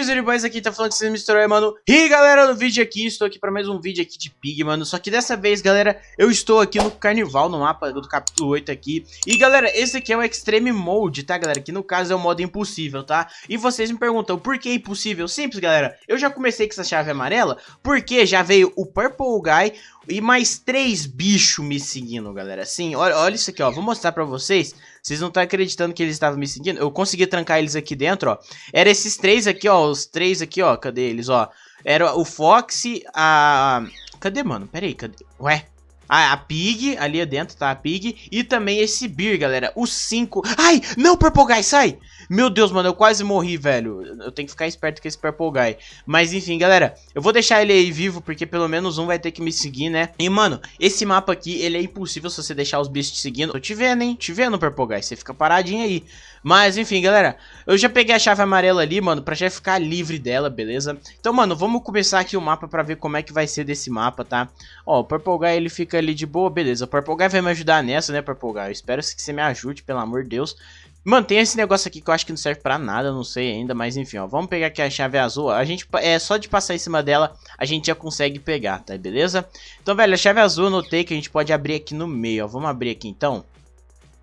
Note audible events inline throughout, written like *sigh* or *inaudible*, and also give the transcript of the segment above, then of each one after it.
User Boys aqui tá falando que vocês aí, mano. E galera, no vídeo aqui, estou aqui para mais um vídeo aqui de Pig, mano. Só que dessa vez, galera, eu estou aqui no Carnival, no mapa do capítulo 8 aqui. E galera, esse aqui é o Extreme Mode, tá, galera? Que no caso é o modo impossível, tá? E vocês me perguntam, por que é impossível? Simples, galera. Eu já comecei com essa chave amarela, porque já veio o Purple Guy e mais três bichos me seguindo, galera. Sim, olha, olha isso aqui, ó. Vou mostrar pra vocês vocês não estão acreditando que eles estavam me seguindo? Eu consegui trancar eles aqui dentro, ó. Era esses três aqui, ó. Os três aqui, ó. Cadê eles, ó? Era o foxy a... Cadê, mano? Pera aí, cadê? Ué, a, a Pig, ali dentro tá a Pig, e também esse Beer, galera, os cinco... Ai, não, Purple Guy, sai! Meu Deus, mano, eu quase morri, velho, eu tenho que ficar esperto com esse Purple Guy. Mas enfim, galera, eu vou deixar ele aí vivo, porque pelo menos um vai ter que me seguir, né? E, mano, esse mapa aqui, ele é impossível se você deixar os bichos te seguindo. Tô te vendo, hein? Te vendo, Purple Guy, você fica paradinho aí. Mas, enfim, galera, eu já peguei a chave amarela ali, mano, pra já ficar livre dela, beleza? Então, mano, vamos começar aqui o mapa pra ver como é que vai ser desse mapa, tá? Ó, o Purple Guy, ele fica ali de boa, beleza. O Purple Guy vai me ajudar nessa, né, Purple Guy? Eu espero que você me ajude, pelo amor de Deus. Mano, tem esse negócio aqui que eu acho que não serve pra nada, não sei ainda, mas enfim, ó. Vamos pegar aqui a chave azul. A gente, é, só de passar em cima dela, a gente já consegue pegar, tá? Beleza? Então, velho, a chave azul eu notei que a gente pode abrir aqui no meio, ó. Vamos abrir aqui, então.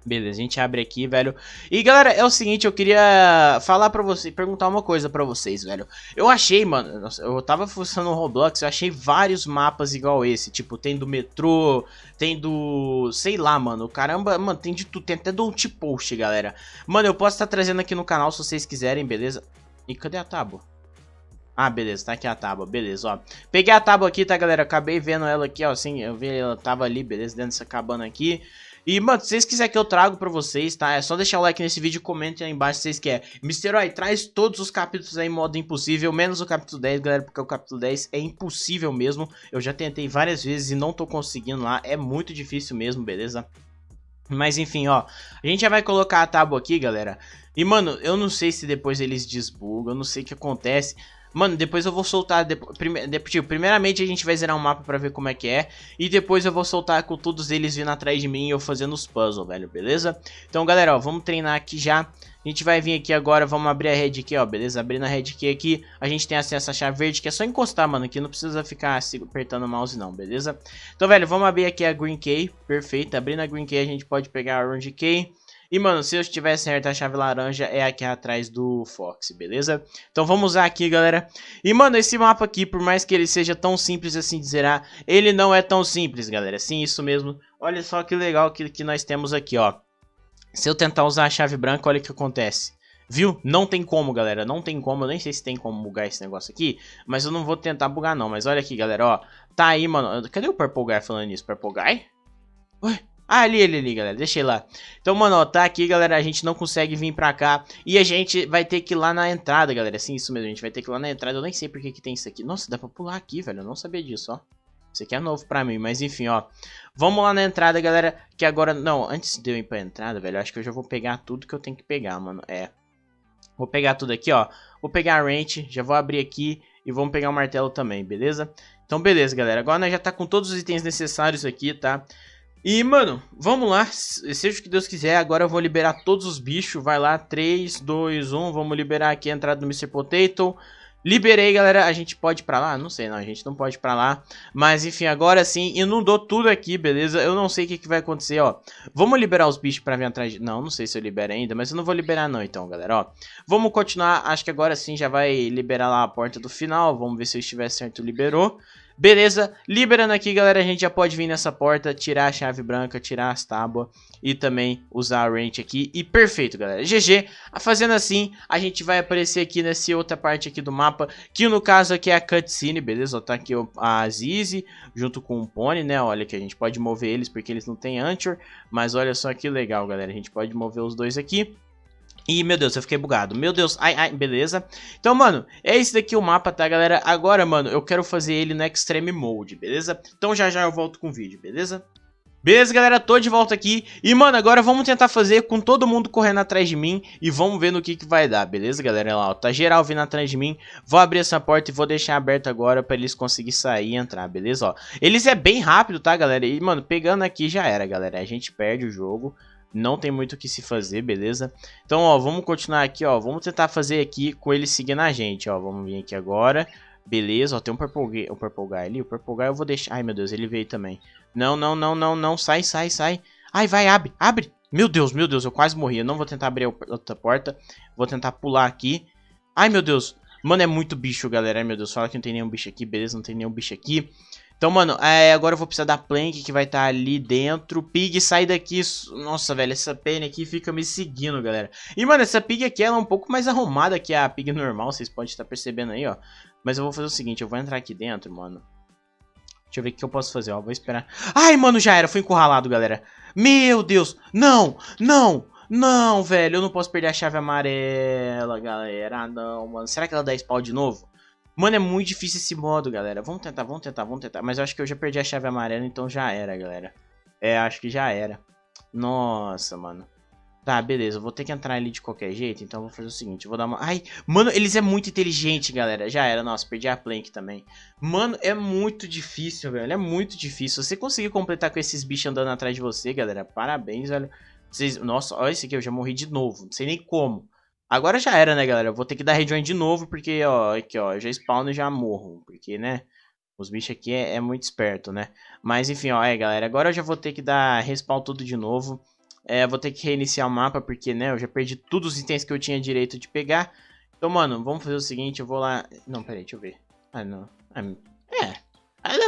Beleza, a gente abre aqui, velho. E galera, é o seguinte, eu queria falar pra vocês, perguntar uma coisa pra vocês, velho. Eu achei, mano, eu tava fuçando no Roblox, eu achei vários mapas igual esse. Tipo, tem do metrô, tem do. sei lá, mano. Caramba, mano, tem de tudo, tem até do Outpost, galera. Mano, eu posso estar tá trazendo aqui no canal se vocês quiserem, beleza? E cadê a tábua? Ah, beleza, tá aqui a tábua, beleza, ó. Peguei a tábua aqui, tá, galera? Acabei vendo ela aqui, ó, assim, eu vi ela tava ali, beleza, dentro dessa cabana aqui. E, mano, se vocês quiserem que eu trago pra vocês, tá? É só deixar o like nesse vídeo, comente aí embaixo se vocês querem. Misteroi, traz todos os capítulos aí em modo impossível, menos o capítulo 10, galera, porque o capítulo 10 é impossível mesmo. Eu já tentei várias vezes e não tô conseguindo lá, é muito difícil mesmo, beleza? Mas enfim, ó, a gente já vai colocar a tábua aqui, galera. E, mano, eu não sei se depois eles desbugam, eu não sei o que acontece. Mano, depois eu vou soltar. De, prime, de, tipo, primeiramente a gente vai zerar um mapa pra ver como é que é. E depois eu vou soltar com todos eles vindo atrás de mim e eu fazendo os puzzles, velho, beleza? Então, galera, ó, vamos treinar aqui já. A gente vai vir aqui agora, vamos abrir a red key, ó, beleza? Abrindo a red key aqui, a gente tem acesso à chave verde, que é só encostar, mano, que não precisa ficar apertando o mouse não, beleza? Então, velho, vamos abrir aqui a green key, perfeito. Abrindo a green key, a gente pode pegar a orange key. E, mano, se eu estiver certo, a chave laranja é aqui atrás do Fox, beleza? Então vamos usar aqui, galera. E, mano, esse mapa aqui, por mais que ele seja tão simples assim de zerar, ele não é tão simples, galera. Sim, isso mesmo. Olha só que legal que, que nós temos aqui, ó. Se eu tentar usar a chave branca, olha o que acontece. Viu? Não tem como, galera. Não tem como. Eu nem sei se tem como bugar esse negócio aqui. Mas eu não vou tentar bugar, não. Mas olha aqui, galera, ó. Tá aí, mano. Cadê o Purple Guy falando nisso? Purple Guy? Ué? Ah, ali, ali, ali, galera, deixei lá. Então, mano, ó, tá aqui, galera, a gente não consegue vir pra cá. E a gente vai ter que ir lá na entrada, galera, sim, isso mesmo, a gente vai ter que ir lá na entrada. Eu nem sei porque que tem isso aqui. Nossa, dá pra pular aqui, velho, eu não sabia disso, ó. Isso aqui é novo pra mim, mas enfim, ó. Vamos lá na entrada, galera, que agora... Não, antes de eu ir pra entrada, velho, acho que eu já vou pegar tudo que eu tenho que pegar, mano, é... Vou pegar tudo aqui, ó. Vou pegar a range, já vou abrir aqui e vamos pegar o martelo também, beleza? Então, beleza, galera. Agora nós já tá com todos os itens necessários aqui, tá? Tá? E, mano, vamos lá. Seja o que Deus quiser, agora eu vou liberar todos os bichos. Vai lá, 3, 2, 1. Vamos liberar aqui a entrada do Mr. Potato. Liberei, galera. A gente pode ir pra lá? Não sei, não. A gente não pode ir pra lá. Mas, enfim, agora sim, inundou tudo aqui, beleza? Eu não sei o que, que vai acontecer, ó. Vamos liberar os bichos pra vir atrás de... Não, não sei se eu libero ainda, mas eu não vou liberar não, então, galera, ó. Vamos continuar. Acho que agora sim já vai liberar lá a porta do final. Vamos ver se eu estiver certo, liberou. Beleza, liberando aqui, galera, a gente já pode vir nessa porta, tirar a chave branca, tirar as tábuas e também usar a wrench aqui. E perfeito, galera. GG. Fazendo assim, a gente vai aparecer aqui nessa outra parte aqui do mapa, que no caso aqui é a cutscene, beleza? tá aqui a Zizi junto com o Pony, né? Olha que a gente pode mover eles porque eles não têm Anchor, mas olha só que legal, galera. A gente pode mover os dois aqui. Ih, meu Deus, eu fiquei bugado. Meu Deus, ai, ai, beleza. Então, mano, é esse daqui o mapa, tá, galera? Agora, mano, eu quero fazer ele no Extreme Mode, beleza? Então já já eu volto com o vídeo, beleza? Beleza, galera? Tô de volta aqui. E, mano, agora vamos tentar fazer com todo mundo correndo atrás de mim. E vamos ver no que que vai dar, beleza, galera? Olha lá, ó, tá geral vindo atrás de mim. Vou abrir essa porta e vou deixar aberta agora pra eles conseguirem sair e entrar, beleza? Ó, eles é bem rápido, tá, galera? E, mano, pegando aqui já era, galera. A gente perde o jogo não tem muito o que se fazer, beleza? Então, ó, vamos continuar aqui, ó, vamos tentar fazer aqui com ele seguindo a gente, ó, vamos vir aqui agora, beleza, ó, tem um Purple, um Purple Guy ali, o Purple Guy eu vou deixar, ai meu Deus, ele veio também, não, não, não, não, não, sai, sai, sai, ai, vai, abre, abre, meu Deus, meu Deus, eu quase morri, eu não vou tentar abrir outra porta, vou tentar pular aqui, ai meu Deus, mano, é muito bicho, galera, ai meu Deus, fala que não tem nenhum bicho aqui, beleza, não tem nenhum bicho aqui, então, mano, é, agora eu vou precisar da Plank que vai estar tá ali dentro. Pig, sai daqui. Nossa, velho, essa Penny aqui fica me seguindo, galera. E, mano, essa Pig aqui ela é um pouco mais arrumada que a Pig normal, vocês podem estar percebendo aí, ó. Mas eu vou fazer o seguinte, eu vou entrar aqui dentro, mano. Deixa eu ver o que eu posso fazer, ó. Vou esperar. Ai, mano, já era. Fui encurralado, galera. Meu Deus. Não, não, não, velho. Eu não posso perder a chave amarela, galera. Ah, não, mano. Será que ela dá spawn de novo? Mano, é muito difícil esse modo, galera. Vamos tentar, vamos tentar, vamos tentar. Mas eu acho que eu já perdi a chave amarela, então já era, galera. É, acho que já era. Nossa, mano. Tá, beleza. Eu vou ter que entrar ali de qualquer jeito, então eu vou fazer o seguinte. Eu vou dar uma... Ai, mano, eles é muito inteligente, galera. Já era, nossa. Perdi a plank também. Mano, é muito difícil, velho. É muito difícil. você conseguir completar com esses bichos andando atrás de você, galera, parabéns, velho. Vocês... Nossa, olha esse aqui. Eu já morri de novo. Não sei nem como. Agora já era, né, galera? eu Vou ter que dar rejoin de novo, porque, ó, aqui, ó, já spawn e já morro. Porque, né, os bichos aqui é, é, muito esperto, né? Mas, enfim, ó, é, galera, agora eu já vou ter que dar respawn tudo de novo. É, vou ter que reiniciar o mapa, porque, né, eu já perdi todos os itens que eu tinha direito de pegar. Então, mano, vamos fazer o seguinte, eu vou lá... Não, peraí, deixa eu ver. Ah, não. Ah, é,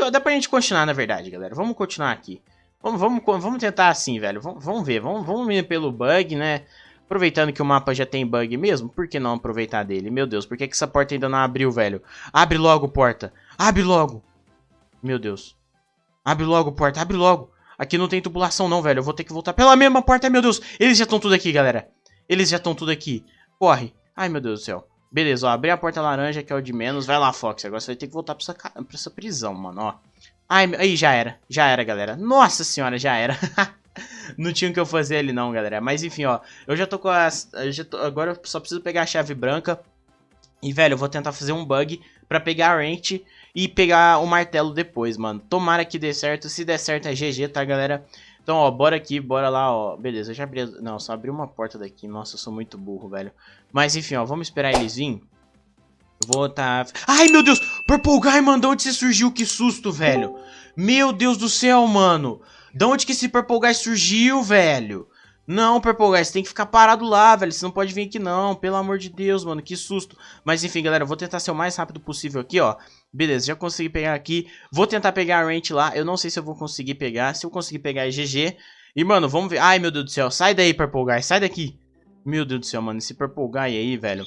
é dá pra gente continuar, na verdade, galera. Vamos continuar aqui. Vamos, vamos, vamos tentar assim, velho. Vamos, vamos ver, vamos, vamos pelo bug, né? Aproveitando que o mapa já tem bug mesmo, por que não aproveitar dele? Meu Deus, por que, que essa porta ainda não abriu, velho? Abre logo, porta! Abre logo! Meu Deus. Abre logo, porta, abre logo! Aqui não tem tubulação não, velho. Eu vou ter que voltar pela mesma porta, meu Deus! Eles já estão tudo aqui, galera. Eles já estão tudo aqui. Corre. Ai, meu Deus do céu. Beleza, ó, abri a porta laranja, que é o de menos. Vai lá, Fox. Agora você vai ter que voltar pra essa, pra essa prisão, mano, ó. Ai, aí já era. Já era, galera. Nossa senhora, já era. *laughs* *laughs* não tinha o que eu fazer ali não, galera. Mas enfim, ó. Eu já tô com as... Eu tô, agora eu só preciso pegar a chave branca. E, velho, eu vou tentar fazer um bug pra pegar a Rent e pegar o martelo depois, mano. Tomara que dê certo. Se der certo é GG, tá, galera? Então, ó, bora aqui, bora lá, ó. Beleza, eu já abri... Não, só abri uma porta daqui. Nossa, eu sou muito burro, velho. Mas, enfim, ó, vamos esperar eles virem. Vou tá... Ai, meu Deus! Purple Guy mandou onde você surgiu, que susto, velho! Meu Deus do céu, mano! De onde que esse Purple Guys surgiu, velho? Não, Purple Guys, tem que ficar parado lá, velho. Você não pode vir aqui, não. Pelo amor de Deus, mano. Que susto. Mas enfim, galera, eu vou tentar ser o mais rápido possível aqui, ó. Beleza, já consegui pegar aqui. Vou tentar pegar a range lá. Eu não sei se eu vou conseguir pegar. Se eu conseguir pegar, é GG. E, mano, vamos ver. Ai, meu Deus do céu. Sai daí, Purple Guy. Sai daqui. Meu Deus do céu, mano. Esse Purple Guy aí, velho.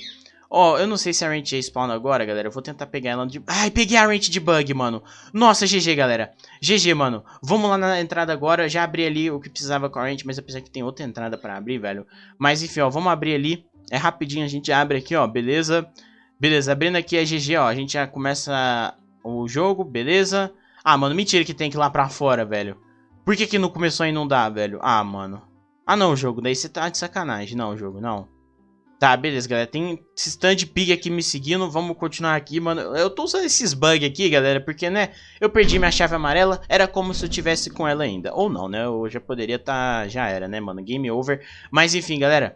Ó, oh, eu não sei se a Ranch já spawna agora, galera. Eu vou tentar pegar ela de... Ai, peguei a Ranch de bug, mano. Nossa, GG, galera. GG, mano. Vamos lá na entrada agora. Já abri ali o que precisava com a Ranch, mas apesar que tem outra entrada pra abrir, velho. Mas enfim, ó, vamos abrir ali. É rapidinho, a gente abre aqui, ó, beleza? Beleza, abrindo aqui é GG, ó. A gente já começa o jogo, beleza? Ah, mano, mentira que tem que ir lá pra fora, velho. Por que que não começou a inundar, velho? Ah, mano. Ah, não, jogo. Daí você tá de sacanagem. Não, jogo, não. Tá, beleza, galera. Tem esse stand pig aqui me seguindo. Vamos continuar aqui, mano. Eu tô usando esses bugs aqui, galera, porque, né? Eu perdi minha chave amarela. Era como se eu tivesse com ela ainda. Ou não, né? Eu já poderia tá... Já era, né, mano? Game over. Mas, enfim, galera.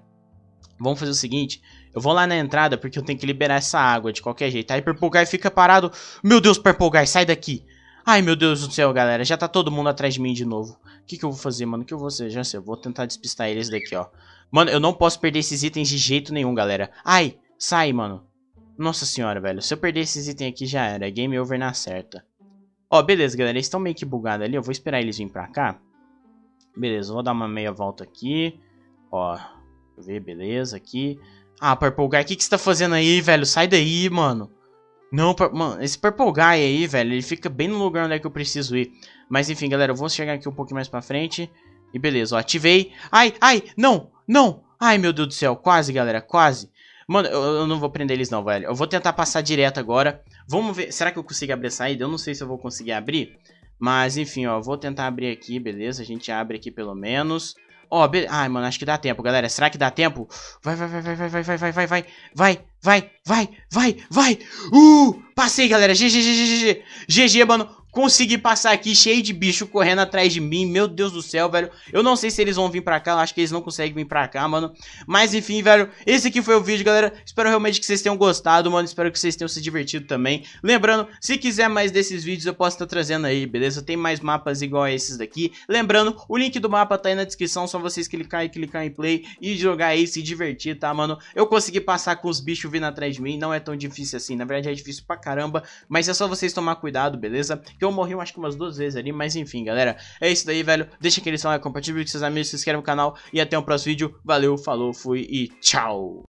Vamos fazer o seguinte. Eu vou lá na entrada porque eu tenho que liberar essa água de qualquer jeito. Aí Purple Guy fica parado. Meu Deus, Purple Guy, sai daqui. Ai, meu Deus do céu, galera. Já tá todo mundo atrás de mim de novo. O que, que eu vou fazer, mano? O que eu vou fazer? Já sei, eu vou tentar despistar eles daqui, ó. Mano, eu não posso perder esses itens de jeito nenhum, galera. Ai, sai, mano. Nossa senhora, velho. Se eu perder esses itens aqui, já era. Game over na certa. Ó, beleza, galera. Eles estão meio que bugados ali. Eu vou esperar eles virem pra cá. Beleza, vou dar uma meia volta aqui. Ó, ver, beleza, aqui. Ah, Purple Guy, o que, que você tá fazendo aí, velho? Sai daí, mano. Não, mano, esse Purple Guy aí, velho, ele fica bem no lugar onde é que eu preciso ir. Mas enfim, galera, eu vou chegar aqui um pouquinho mais pra frente. E beleza, ó, ativei. Ai, ai, não, não. Ai, meu Deus do céu, quase, galera, quase. Mano, eu, eu, não vou prender eles não, velho. Eu vou tentar passar direto agora. Vamos ver, será que eu consigo abrir a saída? Eu não sei se eu vou conseguir abrir. Mas, enfim, ó, vou tentar abrir aqui, beleza? A gente abre aqui pelo menos. Ó, oh, beleza. Ai, mano, acho que dá tempo, galera. Será que dá tempo? Vai, vai, vai, vai, vai, vai, vai, vai, vai, vai, vai, vai, vai, vai, vai. Uh! Passei, galera. GG, GG, GG. GG, mano. Consegui passar aqui cheio de bicho correndo atrás de mim. Meu Deus do céu, velho. Eu não sei se eles vão vir pra cá. Eu acho que eles não conseguem vir pra cá, mano. Mas enfim, velho. Esse aqui foi o vídeo, galera. Espero realmente que vocês tenham gostado, mano. Espero que vocês tenham se divertido também. Lembrando, se quiser mais desses vídeos, eu posso estar tá trazendo aí, beleza? Tem mais mapas igual a esses daqui. Lembrando, o link do mapa tá aí na descrição. Só vocês clicar e clicar em play e jogar aí, se divertir, tá, mano? Eu consegui passar com os bichos vindo atrás de mim. Não é tão difícil assim. Na verdade, é difícil pra caramba. Mas é só vocês tomar cuidado, beleza? Que eu morri, acho que umas duas vezes ali, mas enfim, galera. É isso daí, velho. Deixa aquele seu like, compartilha com seus amigos, se inscreve no canal. E até o próximo vídeo. Valeu, falou, fui e tchau!